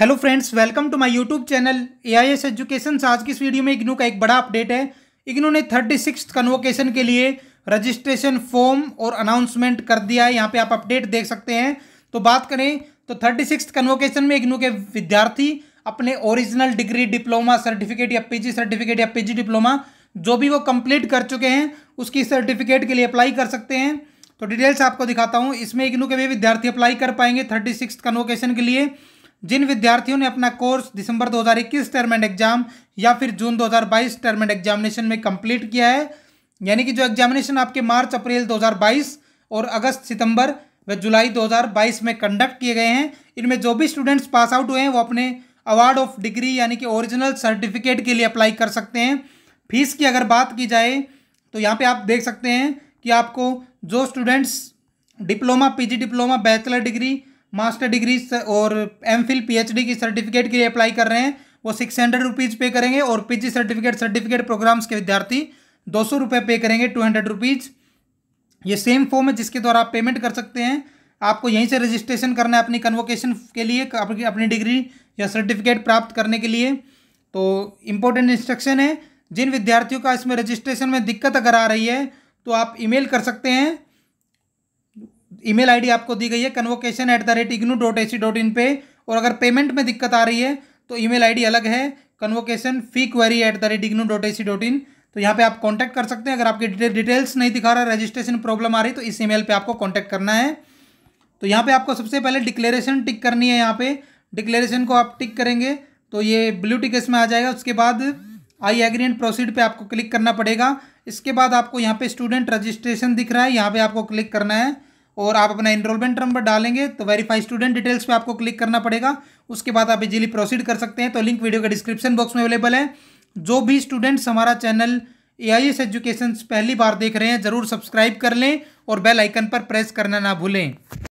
hello friends welcome to my YouTube channel AIS Education आज की इस वीडियो में इग्नू का एक बड़ा अपडेट है इग्नू ने थर्टी सिक्स कन्वोकेशन के लिए रजिस्ट्रेशन फॉर्म और अनाउंसमेंट कर दिया है यहाँ पे आप अपडेट देख सकते हैं तो बात करें तो थर्टी सिक्स कन्वोकेशन में इग्नू के विद्यार्थी अपने ओरिजिनल डिग्री डिप्लोमा सर्टिफिकेट या पी सर्टिफिकेट या पी डिप्लोमा जो भी वो कम्प्लीट कर चुके हैं उसकी सर्टिफिकेट के लिए अप्लाई कर सकते हैं तो डिटेल्स आपको दिखाता हूँ इसमें इग्नू के भी विद्यार्थी अप्लाई कर पाएंगे थर्टी सिक्स कन्वोकेशन के लिए जिन विद्यार्थियों ने अपना कोर्स दिसंबर 2021 टर्म एंड एग्जाम या फिर जून 2022 टर्म एंड एग्जामिनेशन में कंप्लीट किया है यानी कि जो एग्जामिनेशन आपके मार्च अप्रैल 2022 और अगस्त सितंबर व जुलाई 2022 में कंडक्ट किए गए हैं इनमें जो भी स्टूडेंट्स पास आउट हुए हैं वो अपने अवार्ड ऑफ डिग्री यानी कि ओरिजिनल सर्टिफिकेट के लिए अप्लाई कर सकते हैं फीस की अगर बात की जाए तो यहाँ पर आप देख सकते हैं कि आपको जो students diploma P diploma bachelor degree master degree और एम फिल पी की सर्टिफिकेट के लिए अप्लाई कर रहे हैं वो सिक्स हंड्रेड रुपीज़ पे करेंगे और पीजी सर्टिफिकेट सर्टिफिकेट प्रोग्राम्स के विद्यार्थी दो सौ रुपये पे करेंगे टू हंड्रेड रुपीज़ ये सेम फॉर्म है जिसके द्वारा आप पेमेंट कर सकते हैं आपको यहीं से रजिस्ट्रेशन करना है अपनी कन्वोकेशन के लिए अपनी डिग्री या सर्टिफिकेट प्राप्त करने के लिए तो इम्पोर्टेंट इंस्ट्रक्शन है जिन विद्यार्थियों का इसमें रजिस्ट्रेशन में दिक्कत अगर आ रही है तो आप ईमेल कर सकते हैं ईमेल आईडी आपको दी गई है convocation at the rate IGNOU dot A C dot in पे और अगर पेमेंट में दिक्कत आ रही है तो ईमेल आईडी अलग है convocation fee query at the rate IGNOU dot A C dot in तो यहाँ पे आप कांटेक्ट कर सकते हैं अगर आपकी डिटेल्स नहीं दिखा रहा रजिस्ट्रेशन प्रॉब्लम आ रही तो इस ईमेल पे आपको कांटेक्ट करना है तो यहाँ पे आपको सबसे पहले डिक्लेरेशन टिक करनी है यहाँ पे डिक्लेरेशन को आप टिक करेंगे तो ये ब्लू टिक इसमें आ जाएगा उसके बाद आई एग्री एंड प्रोसीड पे आपको क्लिक करना पड़ेगा इसके बाद आपको यहाँ पे स्टूडेंट रजिस्ट्रेशन दिख रहा है यहाँ पे आपको क्लिक करना है और आप अपना इनरोलमेंट नंबर डालेंगे तो वेरीफाई स्टूडेंट डिटेल्स पे आपको क्लिक करना पड़ेगा उसके बाद आप इजीली प्रोसीड कर सकते हैं तो लिंक वीडियो के डिस्क्रिप्शन बॉक्स में अवेलेबल है जो भी स्टूडेंट्स हमारा channel A I S education पहली बार देख रहे हैं ज़रूर सब्सक्राइब कर लें और बेल आइकन पर प्रेस करना ना भूलें